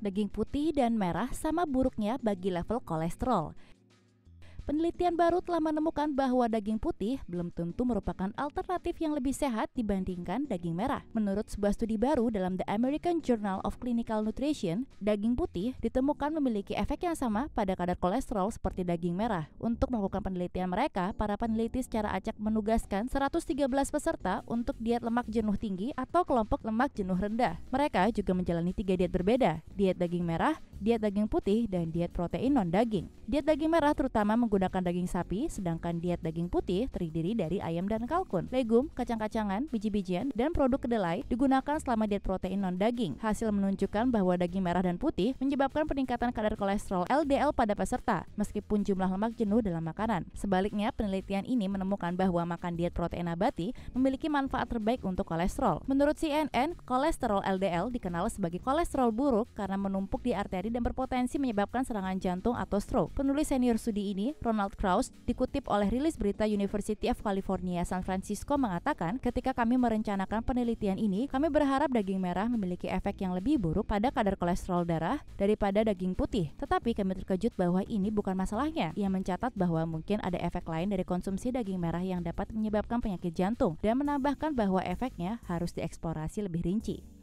daging putih dan merah sama buruknya bagi level kolesterol. Penelitian baru telah menemukan bahwa daging putih belum tentu merupakan alternatif yang lebih sehat dibandingkan daging merah. Menurut sebuah studi baru dalam The American Journal of Clinical Nutrition, daging putih ditemukan memiliki efek yang sama pada kadar kolesterol seperti daging merah. Untuk melakukan penelitian mereka, para peneliti secara acak menugaskan 113 peserta untuk diet lemak jenuh tinggi atau kelompok lemak jenuh rendah. Mereka juga menjalani tiga diet berbeda, diet daging merah, diet daging putih, dan diet protein non-daging. Diet daging merah terutama menggunakan daging sapi, sedangkan diet daging putih terdiri dari ayam dan kalkun, legum, kacang-kacangan, biji-bijian, dan produk kedelai digunakan selama diet protein non-daging. Hasil menunjukkan bahwa daging merah dan putih menyebabkan peningkatan kadar kolesterol LDL pada peserta, meskipun jumlah lemak jenuh dalam makanan. Sebaliknya, penelitian ini menemukan bahwa makan diet protein nabati memiliki manfaat terbaik untuk kolesterol. Menurut CNN, kolesterol LDL dikenal sebagai kolesterol buruk karena menumpuk di arteri terjadi dan berpotensi menyebabkan serangan jantung atau stroke. Penulis senior studi ini, Ronald Kraus, dikutip oleh rilis berita University of California San Francisco mengatakan, ketika kami merencanakan penelitian ini, kami berharap daging merah memiliki efek yang lebih buruk pada kadar kolesterol darah daripada daging putih. Tetapi kami terkejut bahwa ini bukan masalahnya. Ia mencatat bahwa mungkin ada efek lain dari konsumsi daging merah yang dapat menyebabkan penyakit jantung dan menambahkan bahwa efeknya harus dieksplorasi lebih rinci.